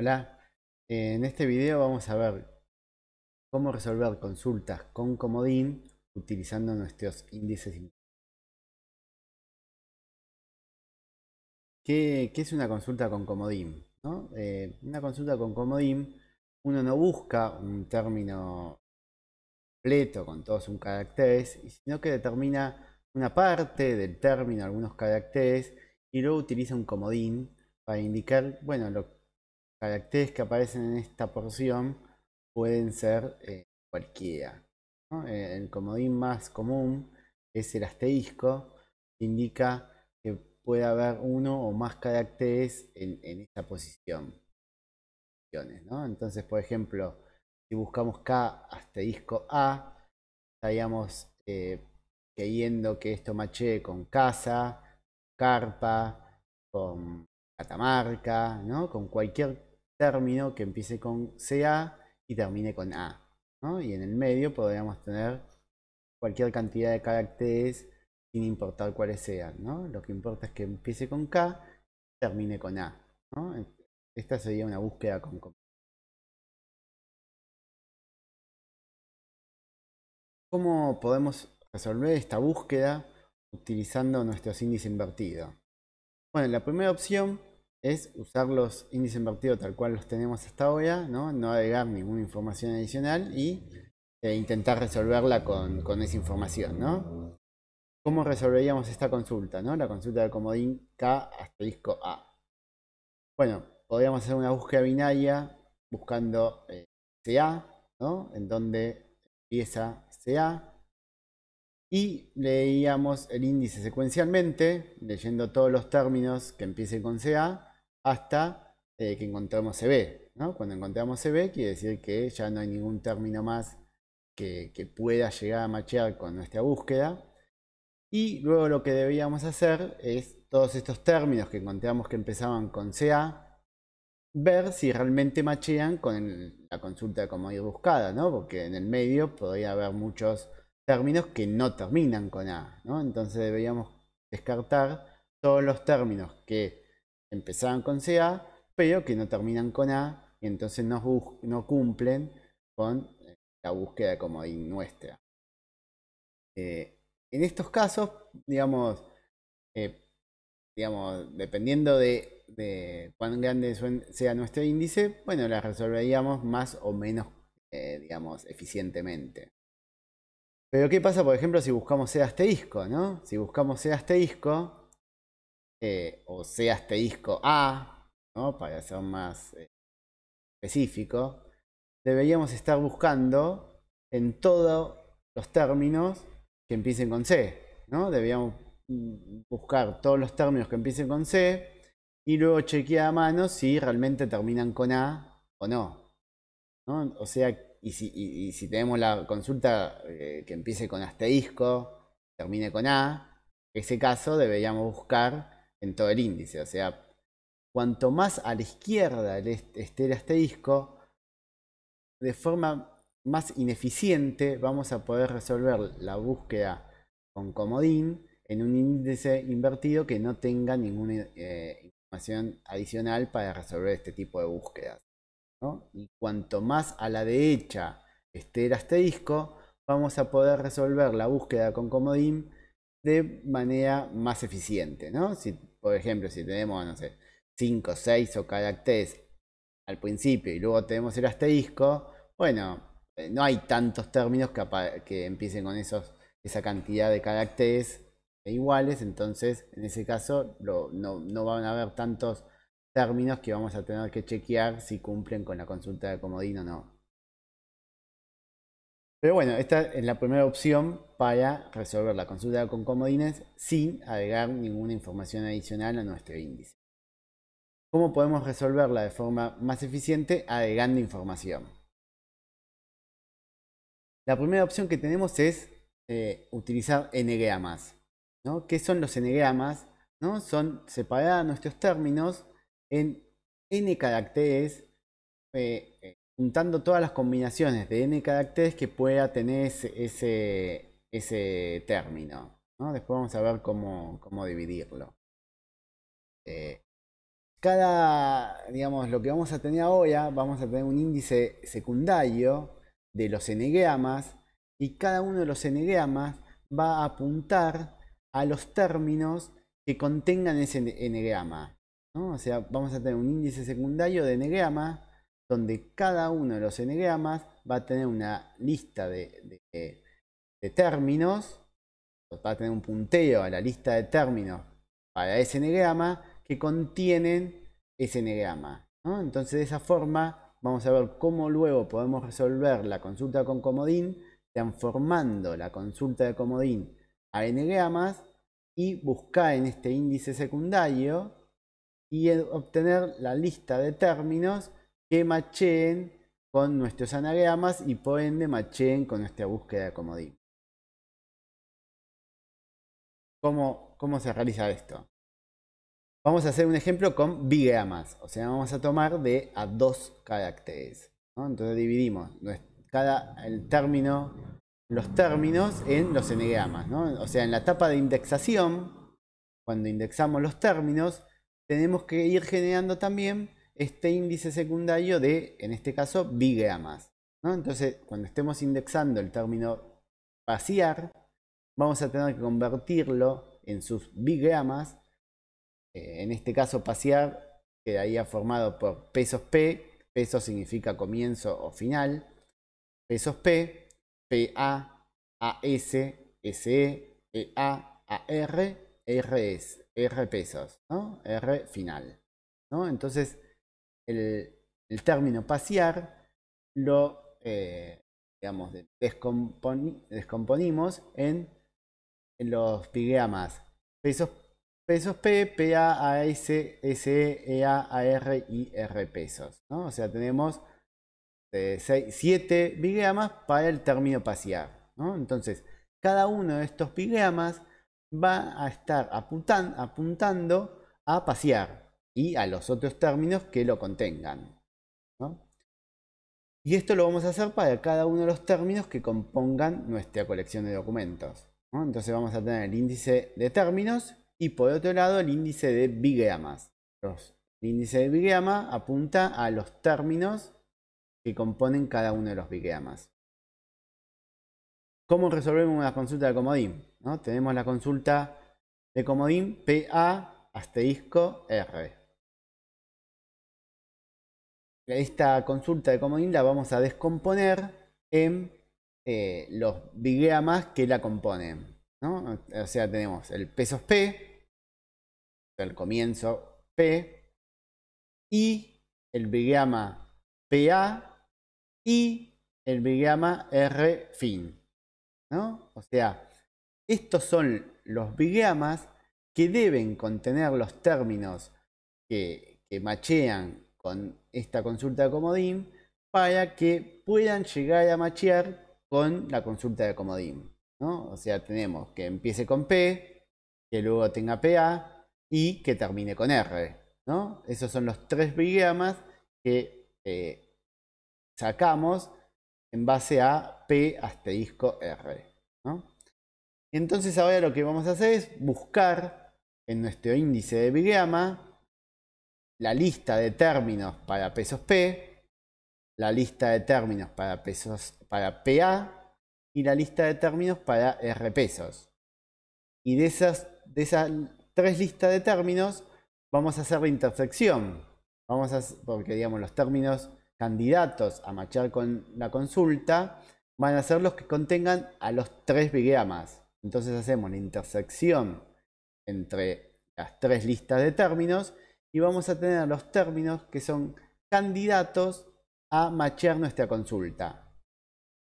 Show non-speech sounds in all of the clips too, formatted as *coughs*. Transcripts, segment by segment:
Hola, eh, en este video vamos a ver cómo resolver consultas con comodín utilizando nuestros índices. ¿Qué, qué es una consulta con comodín? Eh, una consulta con comodín, uno no busca un término completo con todos sus caracteres, sino que determina una parte del término, algunos caracteres, y luego utiliza un comodín para indicar, bueno, lo caracteres que aparecen en esta porción pueden ser eh, cualquiera. Eh, el comodín más común es el asterisco, que indica que puede haber uno o más caracteres en, esta posición. Entonces, por ejemplo, si buscamos K asterisco A, estaríamos eh, queriendo que esto machee con casa, carpa, con Catamarca, ¿no? con cualquier término que empiece con CA y termine con A. Y en el medio podríamos tener cualquier cantidad de caracteres sin importar cuáles sean. Lo que importa es que empiece con K y termine con A. Esta sería una búsqueda con ¿Cómo podemos resolver esta búsqueda utilizando nuestros índices invertidos? Bueno, la primera opción es usar los índices invertidos tal cual los tenemos hasta ahora, no, no agregar ninguna información adicional y e intentar resolverla con, esa información. ¿no? ¿Cómo resolveríamos esta consulta? ¿no? La consulta de comodín K asterisco A. Bueno, podríamos hacer una búsqueda binaria buscando eh, CA, ¿no? en donde empieza CA, y leíamos el índice secuencialmente, leyendo todos los términos que empiecen con CA, hasta eh, que encontramos CB. ¿no? Cuando encontramos CB quiere decir que ya no hay ningún término más que, pueda llegar a machear con nuestra búsqueda. Y luego lo que debíamos hacer es todos estos términos que encontramos que empezaban con CA, ver si realmente machean con la consulta como ir buscada, ¿no? Porque en el medio podría haber muchos términos que no terminan con A, ¿no? Entonces deberíamos descartar todos los términos que empezaban con CA, pero que no terminan con A y entonces no, no cumplen con eh, la búsqueda de comodín nuestra. Eh, en estos casos, digamos, eh, digamos dependiendo de, cuán grande sea nuestro índice, bueno, la resolveríamos más o menos, digamos, eficientemente. Pero ¿qué pasa, por ejemplo, si buscamos C asterisco, ¿no? Si buscamos C asterisco, eh, o sea este disco A, para ser más eh, específico, deberíamos estar buscando en todos los términos que empiecen con C. ¿no? Deberíamos mm, buscar todos los términos que empiecen con C y luego chequear a mano si realmente terminan con A o no. O sea, y si, tenemos la consulta eh, que empiece con asterisco, termine con A, en ese caso deberíamos buscar en todo el índice. O sea, cuanto más a la izquierda esté este disco, de forma más ineficiente vamos a poder resolver la búsqueda con comodín en un índice invertido que no tenga ninguna eh, información adicional para resolver este tipo de búsquedas. Y cuanto más a la derecha esté el disco, vamos a poder resolver la búsqueda con comodín de manera más eficiente. ¿no? Si por ejemplo, si tenemos, no sé, 5, 6 o caracteres al principio y luego tenemos el asterisco, bueno, eh, no hay tantos términos que, que empiecen con esos, esa cantidad de caracteres e iguales, entonces en ese caso no, no, van a haber tantos términos que vamos a tener que chequear si cumplen con la consulta de comodín o no. Pero bueno, esta es la primera opción para resolver la consulta con comodines sin agregar ninguna información adicional a nuestro índice. ¿Cómo podemos resolverla de forma más eficiente? Agregando información. La primera opción que tenemos es eh, utilizar enegramas. ¿no? ¿Qué son los enegramas? ¿no? Son separados nuestros términos en n caracteres eh, eh, juntando todas las combinaciones de n caracteres que pueda tener ese, término. Después vamos a ver cómo, dividirlo. Eh, cada, digamos, lo que vamos a tener ahora, vamos a tener un índice secundario de los enegramas y cada uno de los enegramas va a apuntar a los términos que contengan ese enegrama. ¿no? O sea, vamos a tener un índice secundario de enegrama donde cada uno de los enegramas va a tener una lista de, términos, va a tener un punteo a la lista de términos para ese enegrama que contienen ese enegrama. Entonces de esa forma vamos a ver cómo luego podemos resolver la consulta con comodín transformando la consulta de comodín a enegramas y buscar en este índice secundario y obtener la lista de términos que macheen con nuestros anagramas y por ende macheen con nuestra búsqueda de comodín. ¿Cómo, se realiza esto? Vamos a hacer un ejemplo con bigramas, o sea, vamos a tomar de a dos caracteres. Entonces dividimos cada, el término, los términos en los enegramas. O sea, en la etapa de indexación, cuando indexamos los términos, tenemos que ir generando también este índice secundario de, en este caso, bigramas, ¿no? Entonces, cuando estemos indexando el término pasear vamos a tener que convertirlo en sus bigramas, eh, en este caso, pasear quedaría formado por pesos P. Peso significa comienzo o final. Pesos P, p PA, AS, a EA, AR, RS, R pesos, ¿no? R final. ¿no? Entonces, el, término pasear lo eh, descomponimos en, los pigramas. Pesos, pesos P, P, A, A, S, S, E, e A, R y R pesos. O sea, tenemos 7 eh, pigramas para el término pasear. Entonces, cada uno de estos pigramas va a estar apuntando a pasear y a los otros términos que lo contengan. Y esto lo vamos a hacer para cada uno de los términos que compongan nuestra colección de documentos. Entonces vamos a tener el índice de términos y por otro lado el índice de bigramas. el índice de bigrama apunta a los términos que componen cada uno de los bigramas. ¿Cómo resolvemos una consulta de comodín? Tenemos la consulta de comodín PA asterisco R esta consulta de comodín la vamos a descomponer en eh, los bigramas que la componen. ¿no? O sea, tenemos el peso P, el comienzo P, y el bigrama PA y el bigrama R fin. ¿no? O sea, estos son los bigramas que deben contener los términos que machean con esta consulta de comodín para que puedan llegar a machear con la consulta de comodín. ¿no? O sea, tenemos que empiece con P, que luego tenga PA y que termine con R. ¿no? Esos son los tres bigramas que eh, sacamos en base a P asterisco R. Entonces ahora lo que vamos a hacer es buscar en nuestro índice de bigrama la lista de términos para pesos P, la lista de términos para pesos para PA y la lista de términos para R pesos. Y de esas, de tres listas de términos vamos a hacer la intersección. Vamos a, porque digamos los términos candidatos a marchar con la consulta van a ser los que contengan a los tres bigramas. Entonces hacemos la intersección entre las tres listas de términos y vamos a tener los términos que son candidatos a machear nuestra consulta.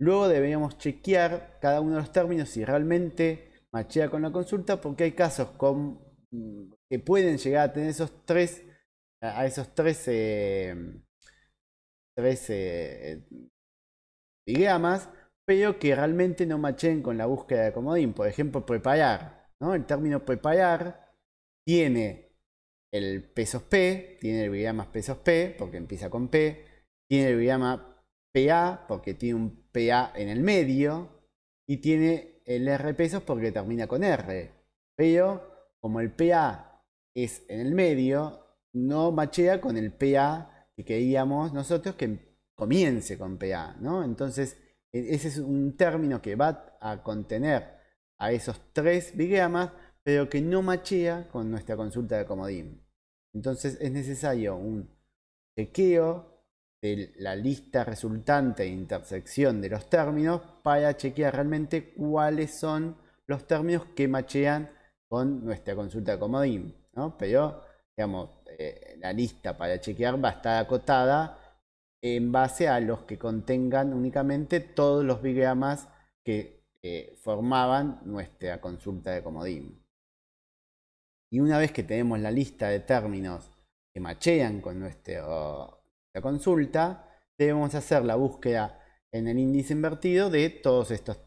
Luego deberíamos chequear cada uno de los términos si realmente machea con la consulta, porque hay casos con, mm, que pueden llegar a tener esos tres, a esos tres, eh, tres eh, pero que realmente no macheen con la búsqueda de comodín. Por ejemplo, preparar. ¿no? El término preparar tiene el pesos P, tiene el bigrama pesos P porque empieza con P, tiene el bigrama PA porque tiene un PA en el medio y tiene el R pesos porque termina con R. Pero como el PA es en el medio, no machea con el PA que queríamos nosotros que comience con PA, Entonces, e-, ese es un término que va a contener a esos tres bigramas pero que no machea con nuestra consulta de comodín. Entonces es necesario un chequeo de la lista resultante de intersección de los términos para chequear realmente cuáles son los términos que machean con nuestra consulta de comodín. Pero, digamos, eh, la lista para chequear va a estar acotada en base a los que contengan únicamente todos los bigramas que eh, formaban nuestra consulta de comodín. Y una vez que tenemos la lista de términos que machean con nuestra consulta, debemos hacer la búsqueda en el índice invertido de todos estos.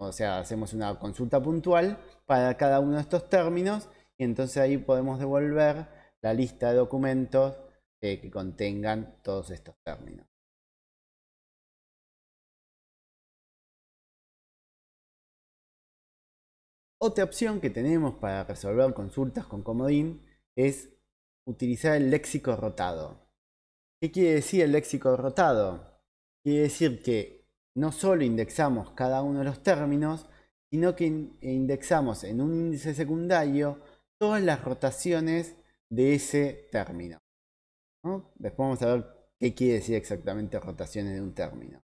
O sea, hacemos una consulta puntual para cada uno de estos términos y entonces ahí podemos devolver la lista de documentos eh, que contengan todos estos términos. Otra opción que tenemos para resolver consultas con comodín es utilizar el léxico rotado. ¿Qué quiere decir el léxico rotado? Quiere decir que no solo indexamos cada uno de los términos, sino que e indexamos en un índice secundario todas las rotaciones de ese término. Después vamos a ver qué quiere decir exactamente rotaciones de un término.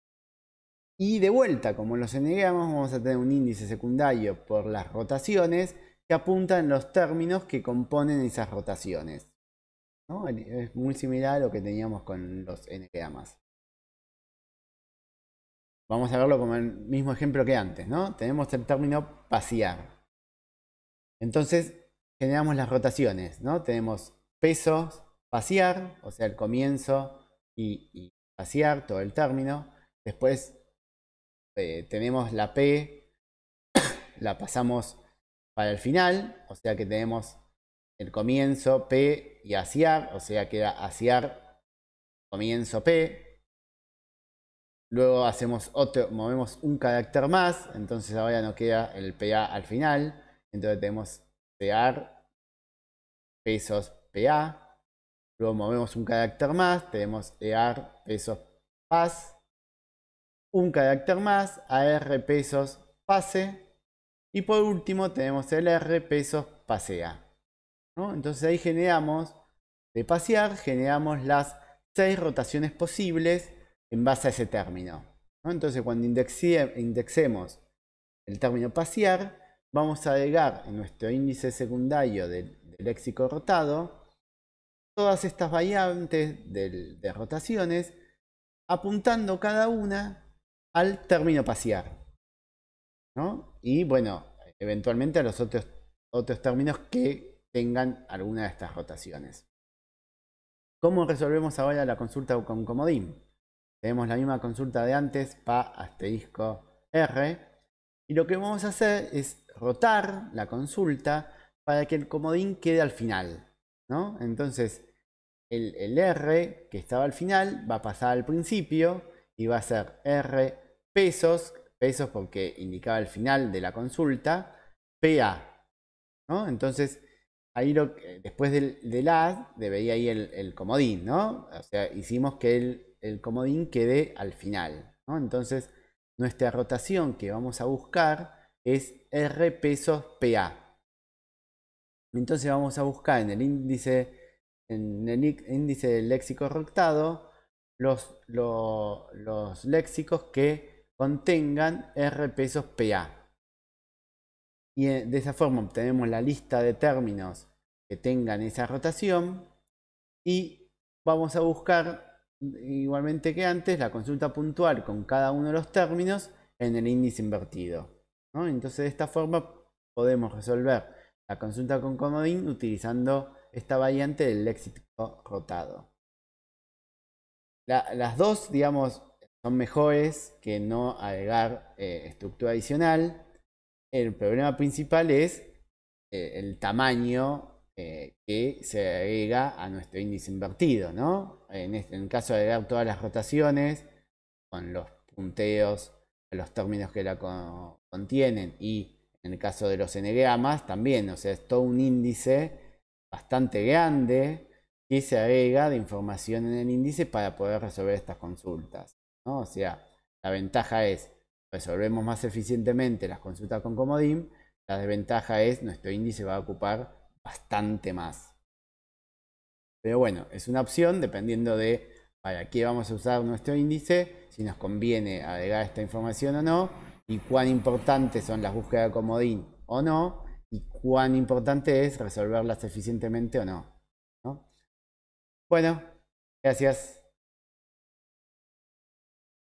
Y de vuelta, como los los gramas vamos a tener un índice secundario por las rotaciones que apuntan los términos que componen esas rotaciones. Es muy similar a lo que teníamos con los enneagramas. Vamos a verlo como el mismo ejemplo que antes, ¿no? Tenemos el término pasear. Entonces generamos las rotaciones, ¿no? Tenemos pesos, pasear, o sea, el comienzo y, y pasear, todo el término. Después eh, tenemos la P, *coughs* la pasamos para el final, o sea que tenemos el comienzo P y asiar, o sea que era comienzo P. Luego hacemos otro, movemos un carácter más, entonces ahora nos queda el PA al final. Entonces tenemos PAR, pesos PA. Luego movemos un carácter más, tenemos EAR, pesos PAS un carácter más, AR pesos pase. Y por último tenemos el R pesos pasea. Entonces ahí generamos, de pasear, generamos las seis rotaciones posibles en base a ese término. Entonces cuando indexemos el término pasear, vamos a agregar en nuestro índice secundario del, léxico rotado todas estas variantes de rotaciones, apuntando cada una al término pasear. Y bueno, eventualmente a los otros, otros términos que tengan alguna de estas rotaciones. ¿Cómo resolvemos ahora la consulta con comodín? Tenemos la misma consulta de antes, pa asterisco R. Y lo que vamos a hacer es rotar la consulta para que el comodín quede al final. ¿no? Entonces, el, el R que estaba al final va a pasar al principio y va a ser R, pesos, pesos porque indicaba el final de la consulta, PA. Entonces, ahí después del, del ad, debería ir el, comodín, ¿no? O sea, hicimos que el, el comodín quede al final, ¿no? Entonces, nuestra rotación que vamos a buscar es R pesos PA. Entonces vamos a buscar en el índice, en el índice del léxico rotado los, los léxicos que contengan R pesos PA. Y eh, de esa forma obtenemos la lista de términos que tengan esa rotación y vamos a buscar mm, igualmente que antes la consulta puntual con cada uno de los términos en el índice invertido. Entonces de esta forma podemos resolver la consulta con comodín utilizando esta variante del éxito rotado. las dos, digamos, son mejores que no agregar eh, estructura adicional. El problema principal es eh, el tamaño eh, que se agrega a nuestro índice invertido, este, En, el caso de agregar todas las rotaciones, con los punteos, los términos que la contienen y en el caso de los enegramas también, o sea, es todo un índice bastante grande que se agrega de información en el índice para poder resolver estas consultas. ¿no? O sea, la ventaja es resolvemos más eficientemente las consultas con comodín, la desventaja es nuestro índice va a ocupar bastante más. Pero bueno, es una opción dependiendo de para qué vamos a usar nuestro índice, si nos conviene agregar esta información o no, y cuán importantes son las búsquedas de comodín o no, y cuán importante es resolverlas eficientemente o ¿no? Bueno, gracias.